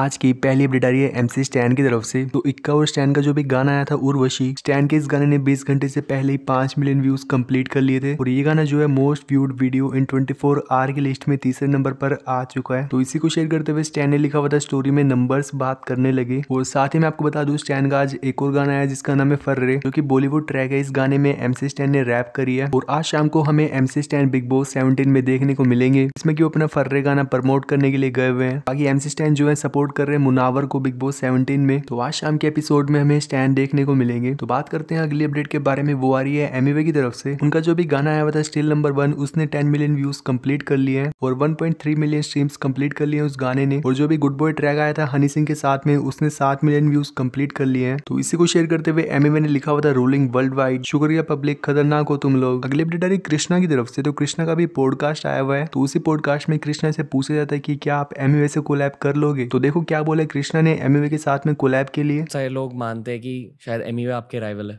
आज की पहली अपडेट आ रही है एमसी स्टैन की तरफ से तो इक्का और स्टैन का जो भी गाना आया था उर्वशी स्टैन के इस गाने ने 20 घंटे से पहले ही 5 मिलियन व्यूज कंप्लीट कर लिए थे और ये गाना जो है मोस्ट व्यूड वीडियो इन 24 आर की लिस्ट में तीसरे नंबर पर आ चुका है तो इसी को शेयर करते हुए स्टैन ने लिखा हुआ था स्टोरी में नंबर बात करने लगे और साथ ही मैं आपको बता दू स्टैन का आज एक और गाना आया जिसका नाम है फर्रे जो की बॉलीवुड ट्रैक है इस गाने में एमसी स्टैन ने रैप करी है और आज शाम को हमें MC Stan Bigg Boss seventeen में देखने को मिलेंगे इसमें की वो अपना फर्रे गाना प्रमोट करने के लिए गए हुए हैं बाकी एमसी स्टैन जो है सपोर्ट सपोर्ट कर रहे हैं मुनावर को बिग बॉस सेवनटीन में तो आज शाम के एपिसोड में हमें स्टैंड देखने को मिलेंगे तो बात करते हैं अगली अपडेट के बारे में वो आ रही है एमवे की तरफ से उनका जो भी गाना आया हुआ था स्टिल नंबर वन उसने टेन मिलियन व्यूज कम्प्लीट कर लिए हैं और वन मिलियन स्ट्रीम्स कम्प्लीट कर लिए उस गाने ने और जो भी गुड बॉय ट्रैक आया था हनी सिंह के साथ में उसने सात मिलियन व्यूज कम्प्लीट कर लिए हैं तो इसी को शेयर करते हुए एम ने लिखा हुआ था रूलिंग वर्ल्ड वाइड शुक्रिया पब्लिक खतरनाक हो तुम लोग अगले अपडेट आ रही कृष्णा की तरफ से तो कृष्णा का भी पॉडकास्ट आया हुआ है तो उसी पॉडकास्ट में कृष्णा से पूछा जाता है कि क्या आप एम से कोलैब कर लोगे तो देखो को क्या बोला कृष्णा ने एम के साथ में कोलैब के लिए सारे लोग मानते हैं कि शायद एम आपके राइवल है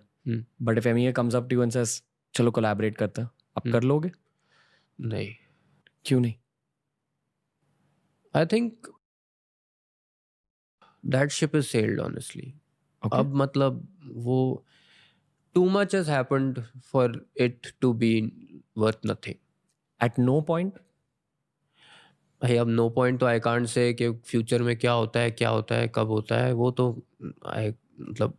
but if M comes up to and says चलो कोलैबोरेट करते आप हम्म। कर लोगे नहीं क्यों नहीं I think that ship is sailed honestly अब मतलब वो too much has happened for it to be worth nothing at no point भाई अब नो पॉइंट तो आई कांट से कि फ्यूचर में क्या होता है क्या होता है कब होता है वो तो आई मतलब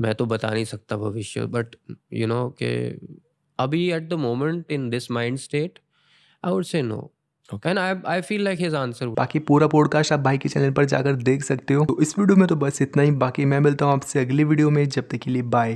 मैं तो बता नहीं सकता भविष्य बट यू नो के अभी at the moment in this mind state I would say no I I feel like his answer बाकी पूरा पॉडकास्ट आप भाई के चैनल पर जाकर देख सकते हो तो इस वीडियो में तो बस इतना ही बाकी मैं मिलता हूँ आपसे अगली वीडियो में जब तक के लिए बाय